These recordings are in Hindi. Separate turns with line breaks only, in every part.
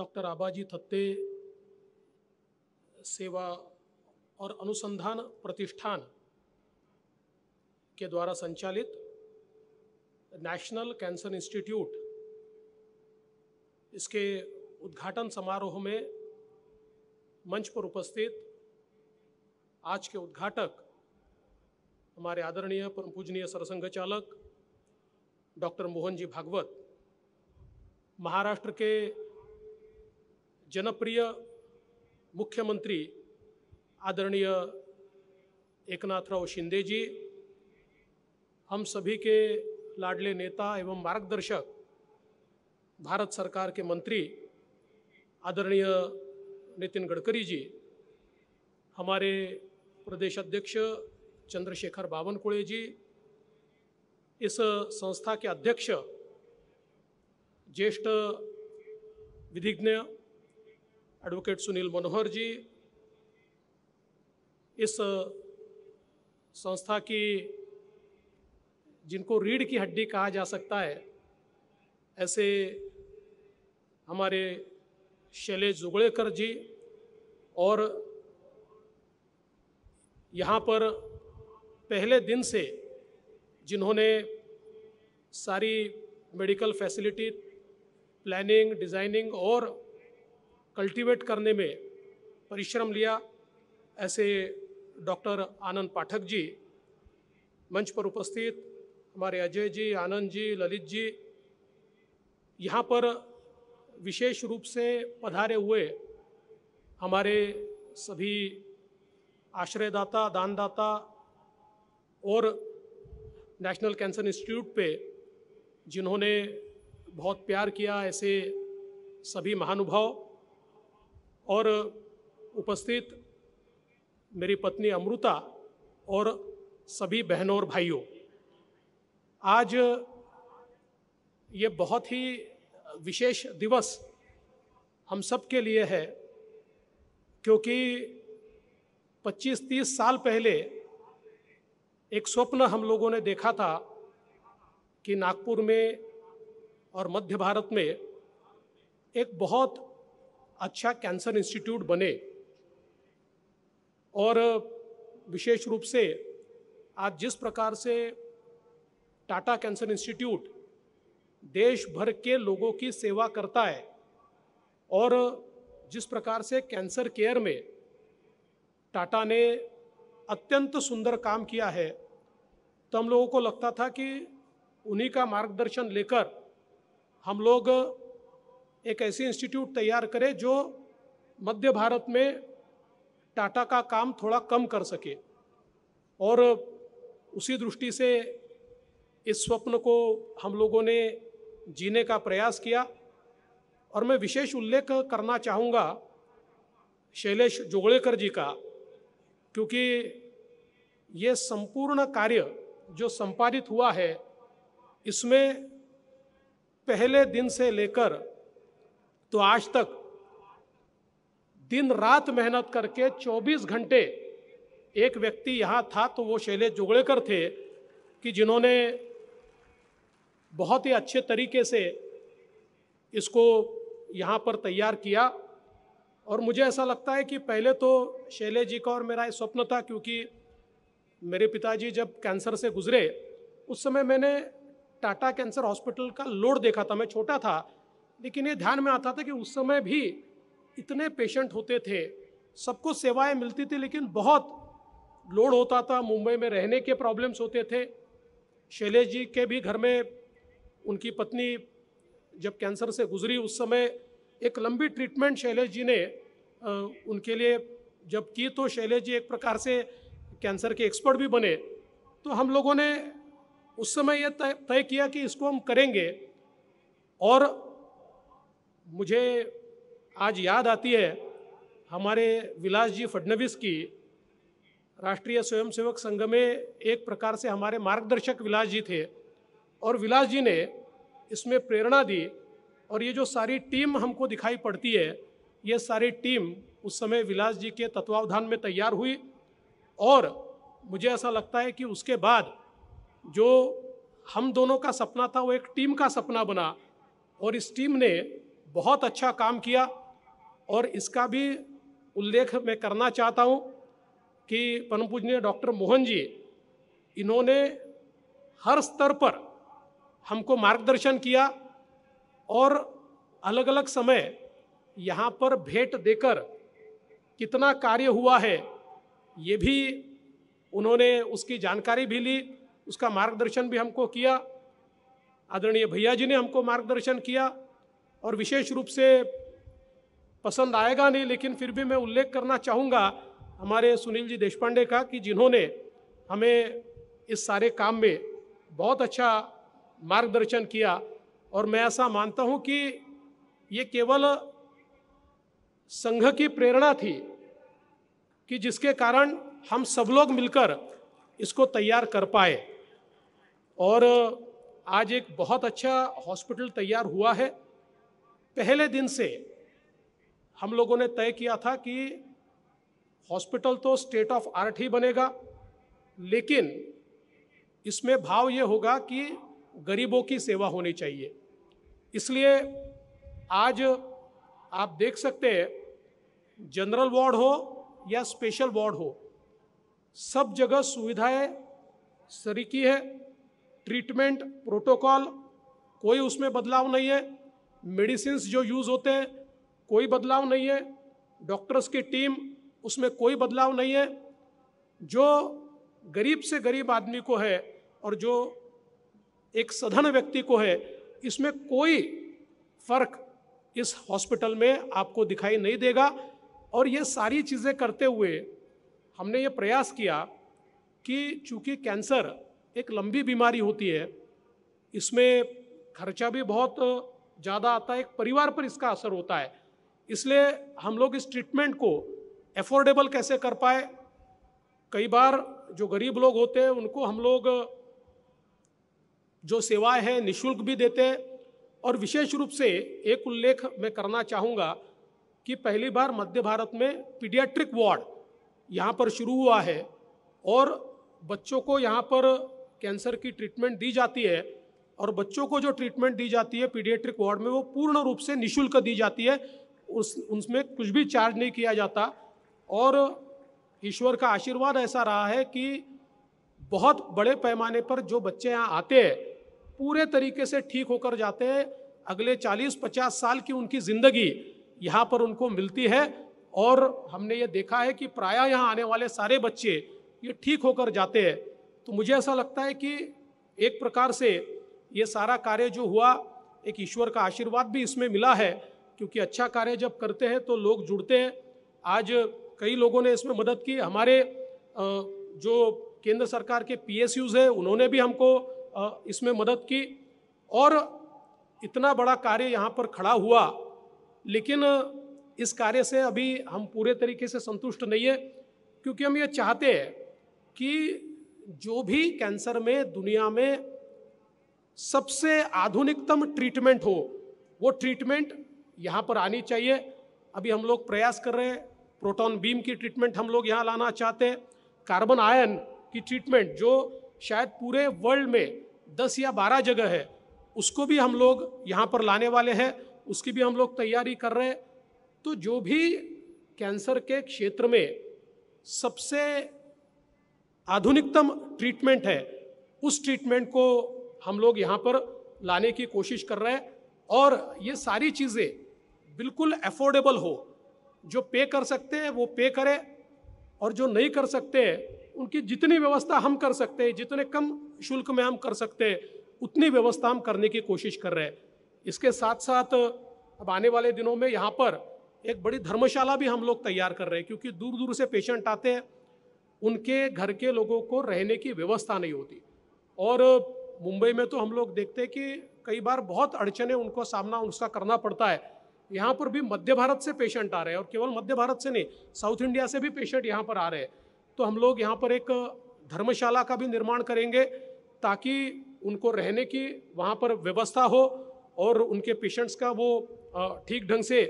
डॉक्टर आबाजी थत्ते सेवा और अनुसंधान प्रतिष्ठान के द्वारा संचालित नेशनल कैंसर इंस्टीट्यूट इसके उद्घाटन समारोह में मंच पर उपस्थित आज के उद्घाटक हमारे आदरणीय परम पूजनीय सरसंघ चालक डॉक्टर मोहन जी भागवत महाराष्ट्र के जनप्रिय मुख्यमंत्री आदरणीय एकनाथराव शिंदे जी हम सभी के लाडले नेता एवं मार्गदर्शक भारत सरकार के मंत्री आदरणीय नितिन गडकरी जी हमारे प्रदेश अध्यक्ष चंद्रशेखर बावनकुड़े जी इस संस्था के अध्यक्ष ज्येष्ठ विधिज्ञ एडवोकेट सुनील मनोहर जी इस संस्था की जिनको रीढ़ की हड्डी कहा जा सकता है ऐसे हमारे शैलेश जुगड़ेकर जी और यहाँ पर पहले दिन से जिन्होंने सारी मेडिकल फैसिलिटी प्लानिंग डिज़ाइनिंग और कल्टीवेट करने में परिश्रम लिया ऐसे डॉक्टर आनंद पाठक जी मंच पर उपस्थित हमारे अजय जी आनंद जी ललित जी यहाँ पर विशेष रूप से पधारे हुए हमारे सभी आश्रयदाता दानदाता और नेशनल कैंसर इंस्टीट्यूट पे जिन्होंने बहुत प्यार किया ऐसे सभी महानुभाव और उपस्थित मेरी पत्नी अमृता और सभी बहनों और भाइयों आज ये बहुत ही विशेष दिवस हम सब के लिए है क्योंकि 25-30 साल पहले एक स्वप्न हम लोगों ने देखा था कि नागपुर में और मध्य भारत में एक बहुत अच्छा कैंसर इंस्टीट्यूट बने और विशेष रूप से आज जिस प्रकार से टाटा कैंसर इंस्टीट्यूट देश भर के लोगों की सेवा करता है और जिस प्रकार से कैंसर केयर में टाटा ने अत्यंत सुंदर काम किया है तो हम लोगों को लगता था कि उन्हीं का मार्गदर्शन लेकर हम लोग एक ऐसी इंस्टीट्यूट तैयार करे जो मध्य भारत में टाटा का काम थोड़ा कम कर सके और उसी दृष्टि से इस स्वप्न को हम लोगों ने जीने का प्रयास किया और मैं विशेष उल्लेख करना चाहूँगा शैलेश जोगड़ेकर जी का क्योंकि ये संपूर्ण कार्य जो संपादित हुआ है इसमें पहले दिन से लेकर तो आज तक दिन रात मेहनत करके 24 घंटे एक व्यक्ति यहाँ था तो वो शैलेश जोगड़ेकर थे कि जिन्होंने बहुत ही अच्छे तरीके से इसको यहाँ पर तैयार किया और मुझे ऐसा लगता है कि पहले तो शैले जी का और मेरा ये स्वप्न था क्योंकि मेरे पिताजी जब कैंसर से गुजरे उस समय मैंने टाटा कैंसर हॉस्पिटल का लोड देखा था मैं छोटा था लेकिन ये ध्यान में आता था कि उस समय भी इतने पेशेंट होते थे सबको सेवाएं मिलती थी लेकिन बहुत लोड होता था मुंबई में रहने के प्रॉब्लम्स होते थे शैलेश जी के भी घर में उनकी पत्नी जब कैंसर से गुजरी उस समय एक लंबी ट्रीटमेंट शैलेश जी ने उनके लिए जब की तो शैलेश जी एक प्रकार से कैंसर के एक्सपर्ट भी बने तो हम लोगों ने उस समय यह तय किया कि इसको हम करेंगे और मुझे आज याद आती है हमारे विलास जी फडनवीस की राष्ट्रीय स्वयंसेवक संघ में एक प्रकार से हमारे मार्गदर्शक विलास जी थे और विलास जी ने इसमें प्रेरणा दी और ये जो सारी टीम हमको दिखाई पड़ती है ये सारी टीम उस समय विलास जी के तत्वावधान में तैयार हुई और मुझे ऐसा लगता है कि उसके बाद जो हम दोनों का सपना था वो एक टीम का सपना बना और इस टीम ने बहुत अच्छा काम किया और इसका भी उल्लेख मैं करना चाहता हूँ कि परम पूजनीय डॉक्टर मोहन जी इन्होंने हर स्तर पर हमको मार्गदर्शन किया और अलग अलग समय यहाँ पर भेंट देकर कितना कार्य हुआ है ये भी उन्होंने उसकी जानकारी भी ली उसका मार्गदर्शन भी हमको किया आदरणीय भैया जी ने हमको मार्गदर्शन किया और विशेष रूप से पसंद आएगा नहीं लेकिन फिर भी मैं उल्लेख करना चाहूँगा हमारे सुनील जी देशपांडे का कि जिन्होंने हमें इस सारे काम में बहुत अच्छा मार्गदर्शन किया और मैं ऐसा मानता हूँ कि ये केवल संघ की प्रेरणा थी कि जिसके कारण हम सब लोग मिलकर इसको तैयार कर पाए और आज एक बहुत अच्छा हॉस्पिटल तैयार हुआ है पहले दिन से हम लोगों ने तय किया था कि हॉस्पिटल तो स्टेट ऑफ आर्ट ही बनेगा लेकिन इसमें भाव ये होगा कि गरीबों की सेवा होनी चाहिए इसलिए आज आप देख सकते हैं जनरल वार्ड हो या स्पेशल वार्ड हो सब जगह सुविधाएं सरीकी है ट्रीटमेंट प्रोटोकॉल कोई उसमें बदलाव नहीं है मेडिसिन जो यूज़ होते हैं कोई बदलाव नहीं है डॉक्टर्स की टीम उसमें कोई बदलाव नहीं है जो गरीब से गरीब आदमी को है और जो एक सधन व्यक्ति को है इसमें कोई फर्क इस हॉस्पिटल में आपको दिखाई नहीं देगा और ये सारी चीज़ें करते हुए हमने ये प्रयास किया कि चूँकि कैंसर एक लंबी बीमारी होती है इसमें खर्चा भी बहुत ज़्यादा आता है एक परिवार पर इसका असर होता है इसलिए हम लोग इस ट्रीटमेंट को एफोर्डेबल कैसे कर पाए कई बार जो गरीब लोग होते हैं उनको हम लोग जो सेवाएं हैं निशुल्क भी देते हैं और विशेष रूप से एक उल्लेख मैं करना चाहूँगा कि पहली बार मध्य भारत में पीडियाट्रिक वार्ड यहाँ पर शुरू हुआ है और बच्चों को यहाँ पर कैंसर की ट्रीटमेंट दी जाती है और बच्चों को जो ट्रीटमेंट दी जाती है पीडियाट्रिक वार्ड में वो पूर्ण रूप से निःशुल्क दी जाती है उस उसमें कुछ भी चार्ज नहीं किया जाता और ईश्वर का आशीर्वाद ऐसा रहा है कि बहुत बड़े पैमाने पर जो बच्चे यहाँ आते हैं पूरे तरीके से ठीक होकर जाते हैं अगले 40-50 साल की उनकी ज़िंदगी यहाँ पर उनको मिलती है और हमने ये देखा है कि प्रायः यहाँ आने वाले सारे बच्चे ये ठीक होकर जाते हैं तो मुझे ऐसा लगता है कि एक प्रकार से ये सारा कार्य जो हुआ एक ईश्वर का आशीर्वाद भी इसमें मिला है क्योंकि अच्छा कार्य जब करते हैं तो लोग जुड़ते हैं आज कई लोगों ने इसमें मदद की हमारे जो केंद्र सरकार के पी एस यूज हैं उन्होंने भी हमको इसमें मदद की और इतना बड़ा कार्य यहाँ पर खड़ा हुआ लेकिन इस कार्य से अभी हम पूरे तरीके से संतुष्ट नहीं है क्योंकि हम ये चाहते हैं कि जो भी कैंसर में दुनिया में सबसे आधुनिकतम ट्रीटमेंट हो वो ट्रीटमेंट यहाँ पर आनी चाहिए अभी हम लोग प्रयास कर रहे हैं प्रोटॉन बीम की ट्रीटमेंट हम लोग यहाँ लाना चाहते हैं कार्बन आयन की ट्रीटमेंट जो शायद पूरे वर्ल्ड में दस या बारह जगह है उसको भी हम लोग यहाँ पर लाने वाले हैं उसकी भी हम लोग तैयारी कर रहे हैं तो जो भी कैंसर के क्षेत्र में सबसे आधुनिकतम ट्रीटमेंट है उस ट्रीटमेंट को हम लोग यहाँ पर लाने की कोशिश कर रहे हैं और ये सारी चीज़ें बिल्कुल अफोर्डेबल हो जो पे कर सकते हैं वो पे करें और जो नहीं कर सकते उनकी जितनी व्यवस्था हम कर सकते हैं जितने कम शुल्क में हम कर सकते हैं उतनी व्यवस्था हम करने की कोशिश कर रहे हैं इसके साथ साथ अब आने वाले दिनों में यहाँ पर एक बड़ी धर्मशाला भी हम लोग तैयार कर रहे हैं क्योंकि दूर दूर से पेशेंट आते हैं उनके घर के लोगों को रहने की व्यवस्था नहीं होती और मुंबई में तो हम लोग देखते हैं कि कई बार बहुत अड़चने उनको सामना उसका करना पड़ता है यहाँ पर भी मध्य भारत से पेशेंट आ रहे हैं और केवल मध्य भारत से नहीं साउथ इंडिया से भी पेशेंट यहाँ पर आ रहे हैं तो हम लोग यहाँ पर एक धर्मशाला का भी निर्माण करेंगे ताकि उनको रहने की वहाँ पर व्यवस्था हो और उनके पेशेंट्स का वो ठीक ढंग से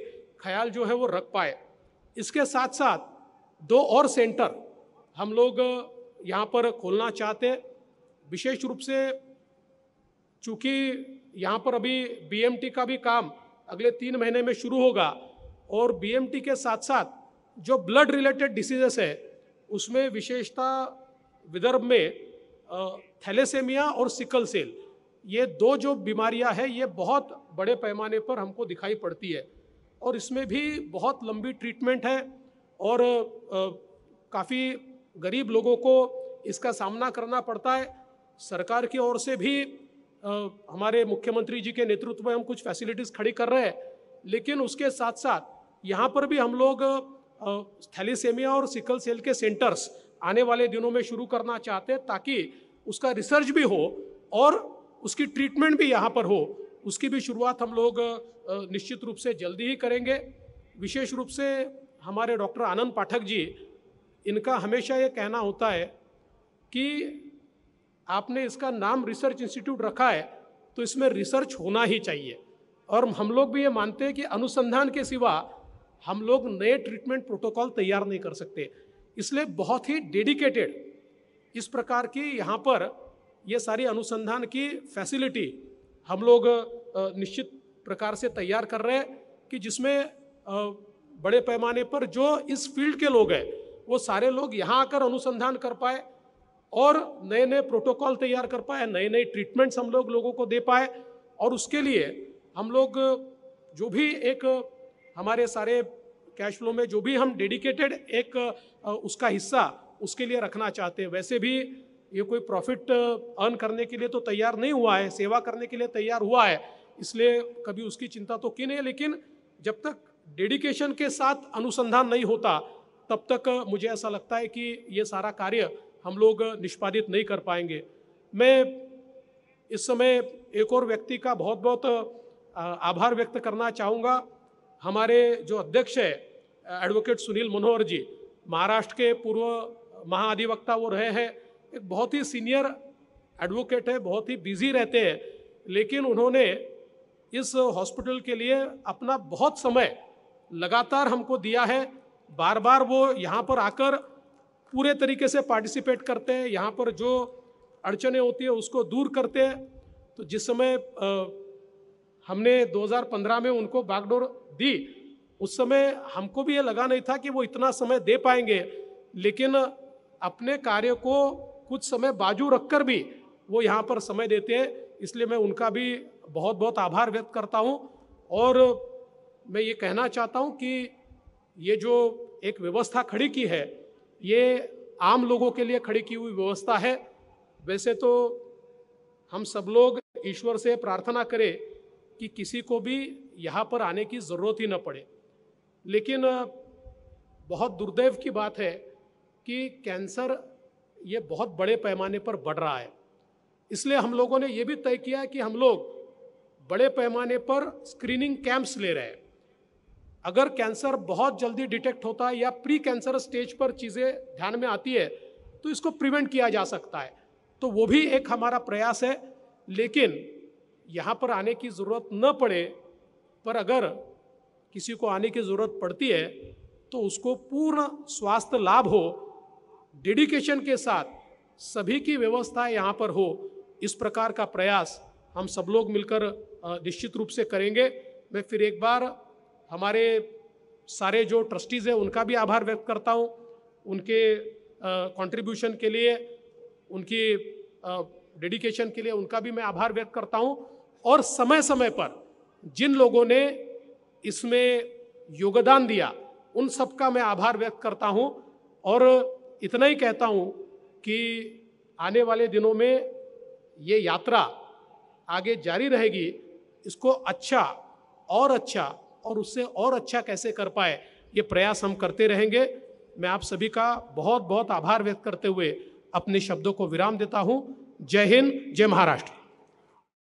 ख्याल जो है वो रख पाए इसके साथ साथ दो और सेंटर हम लोग यहाँ पर खोलना चाहते विशेष रूप से चूँकि यहाँ पर अभी बी का भी काम अगले तीन महीने में शुरू होगा और बी के साथ साथ जो ब्लड रिलेटेड डिसीजेस है उसमें विशेषता विदर्भ में थैलेसेमिया और सिकल सेल ये दो जो बीमारियां हैं ये बहुत बड़े पैमाने पर हमको दिखाई पड़ती है और इसमें भी बहुत लंबी ट्रीटमेंट है और काफ़ी गरीब लोगों को इसका सामना करना पड़ता है सरकार की ओर से भी हमारे मुख्यमंत्री जी के नेतृत्व में हम कुछ फैसिलिटीज़ खड़ी कर रहे हैं लेकिन उसके साथ साथ यहाँ पर भी हम लोग थैलीसेमिया और सिकल सेल के सेंटर्स आने वाले दिनों में शुरू करना चाहते हैं ताकि उसका रिसर्च भी हो और उसकी ट्रीटमेंट भी यहाँ पर हो उसकी भी शुरुआत हम लोग निश्चित रूप से जल्दी ही करेंगे विशेष रूप से हमारे डॉक्टर आनंद पाठक जी इनका हमेशा ये कहना होता है कि आपने इसका नाम रिसर्च इंस्टीट्यूट रखा है तो इसमें रिसर्च होना ही चाहिए और हम लोग भी ये मानते हैं कि अनुसंधान के सिवा हम लोग नए ट्रीटमेंट प्रोटोकॉल तैयार नहीं कर सकते इसलिए बहुत ही डेडिकेटेड इस प्रकार की यहाँ पर ये सारी अनुसंधान की फैसिलिटी हम लोग निश्चित प्रकार से तैयार कर रहे हैं कि जिसमें बड़े पैमाने पर जो इस फील्ड के लोग हैं वो सारे लोग यहाँ आकर अनुसंधान कर पाए और नए नए प्रोटोकॉल तैयार कर पाए नए नए ट्रीटमेंट्स हम लोग लोगों को दे पाए और उसके लिए हम लोग जो भी एक हमारे सारे कैश फ्लो में जो भी हम डेडिकेटेड एक उसका हिस्सा उसके लिए रखना चाहते हैं वैसे भी ये कोई प्रॉफिट अर्न करने के लिए तो तैयार नहीं हुआ है सेवा करने के लिए तैयार हुआ है इसलिए कभी उसकी चिंता तो की नहीं है लेकिन जब तक डेडिकेशन के साथ अनुसंधान नहीं होता तब तक मुझे ऐसा लगता है कि ये सारा कार्य हम लोग निष्पादित नहीं कर पाएंगे मैं इस समय एक और व्यक्ति का बहुत बहुत आभार व्यक्त करना चाहूँगा हमारे जो अध्यक्ष है एडवोकेट सुनील मनोहर जी महाराष्ट्र के पूर्व महाअधिवक्ता वो रहे हैं एक बहुत ही सीनियर एडवोकेट है बहुत ही बिजी रहते हैं लेकिन उन्होंने इस हॉस्पिटल के लिए अपना बहुत समय लगातार हमको दिया है बार बार वो यहाँ पर आकर पूरे तरीके से पार्टिसिपेट करते हैं यहाँ पर जो अड़चने होती है उसको दूर करते हैं तो जिस समय हमने 2015 में उनको बागडोर दी उस समय हमको भी ये लगा नहीं था कि वो इतना समय दे पाएंगे लेकिन अपने कार्य को कुछ समय बाजू रखकर भी वो यहाँ पर समय देते हैं इसलिए मैं उनका भी बहुत बहुत आभार व्यक्त करता हूँ और मैं ये कहना चाहता हूँ कि ये जो एक व्यवस्था खड़ी की है ये आम लोगों के लिए खड़ी की हुई व्यवस्था है वैसे तो हम सब लोग ईश्वर से प्रार्थना करें कि किसी को भी यहाँ पर आने की ज़रूरत ही न पड़े लेकिन बहुत दुर्दैव की बात है कि कैंसर ये बहुत बड़े पैमाने पर बढ़ रहा है इसलिए हम लोगों ने ये भी तय किया कि हम लोग बड़े पैमाने पर स्क्रीनिंग कैंप्स ले रहे हैं अगर कैंसर बहुत जल्दी डिटेक्ट होता है या प्री कैंसर स्टेज पर चीज़ें ध्यान में आती है तो इसको प्रिवेंट किया जा सकता है तो वो भी एक हमारा प्रयास है लेकिन यहाँ पर आने की ज़रूरत न पड़े पर अगर किसी को आने की ज़रूरत पड़ती है तो उसको पूर्ण स्वास्थ्य लाभ हो डेडिकेशन के साथ सभी की व्यवस्था यहाँ पर हो इस प्रकार का प्रयास हम सब लोग मिलकर निश्चित रूप से करेंगे मैं फिर एक बार हमारे सारे जो ट्रस्टीज़ हैं उनका भी आभार व्यक्त करता हूँ उनके कंट्रीब्यूशन के लिए उनकी डेडिकेशन के लिए उनका भी मैं आभार व्यक्त करता हूँ और समय समय पर जिन लोगों ने इसमें योगदान दिया उन सबका मैं आभार व्यक्त करता हूँ और इतना ही कहता हूँ कि आने वाले दिनों में ये यात्रा आगे जारी रहेगी इसको अच्छा और अच्छा और उससे और अच्छा कैसे कर पाए ये प्रयास हम करते रहेंगे मैं आप सभी का बहुत बहुत आभार व्यक्त करते हुए अपने शब्दों को विराम देता हूँ जय हिंद जय महाराष्ट्र